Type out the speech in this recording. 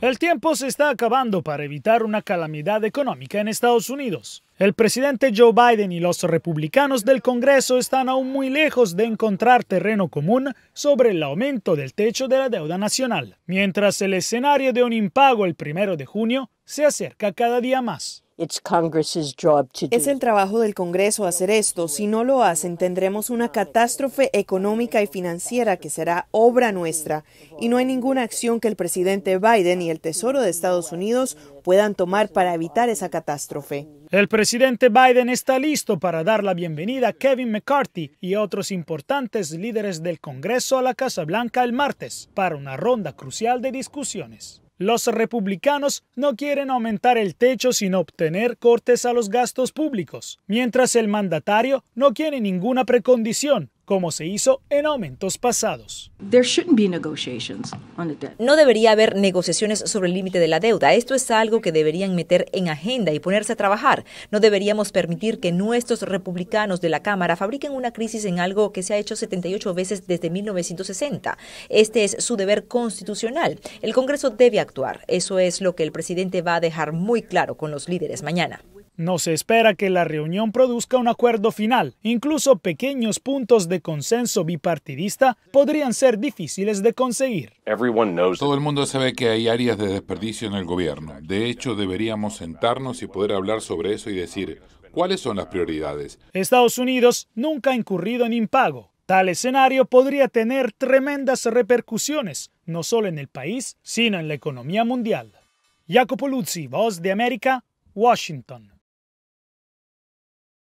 El tiempo se está acabando para evitar una calamidad económica en Estados Unidos. El presidente Joe Biden y los republicanos del Congreso están aún muy lejos de encontrar terreno común sobre el aumento del techo de la deuda nacional, mientras el escenario de un impago el primero de junio se acerca cada día más. Es el trabajo del Congreso hacer esto. Si no lo hacen, tendremos una catástrofe económica y financiera que será obra nuestra. Y no hay ninguna acción que el presidente Biden y el Tesoro de Estados Unidos puedan tomar para evitar esa catástrofe. El presidente Biden está listo para dar la bienvenida a Kevin McCarthy y otros importantes líderes del Congreso a la Casa Blanca el martes para una ronda crucial de discusiones. Los republicanos no quieren aumentar el techo sin obtener cortes a los gastos públicos, mientras el mandatario no quiere ninguna precondición, como se hizo en aumentos pasados. No debería haber negociaciones sobre el límite de la deuda. Esto es algo que deberían meter en agenda y ponerse a trabajar. No deberíamos permitir que nuestros republicanos de la Cámara fabriquen una crisis en algo que se ha hecho 78 veces desde 1960. Este es su deber constitucional. El Congreso debe actuar. Eso es lo que el presidente va a dejar muy claro con los líderes mañana. No se espera que la reunión produzca un acuerdo final. Incluso pequeños puntos de consenso bipartidista podrían ser difíciles de conseguir. Todo el mundo sabe que hay áreas de desperdicio en el gobierno. De hecho, deberíamos sentarnos y poder hablar sobre eso y decir, ¿cuáles son las prioridades? Estados Unidos nunca ha incurrido en impago. Tal escenario podría tener tremendas repercusiones, no solo en el país, sino en la economía mundial. Jacopo Luzzi, Voz de América, Washington.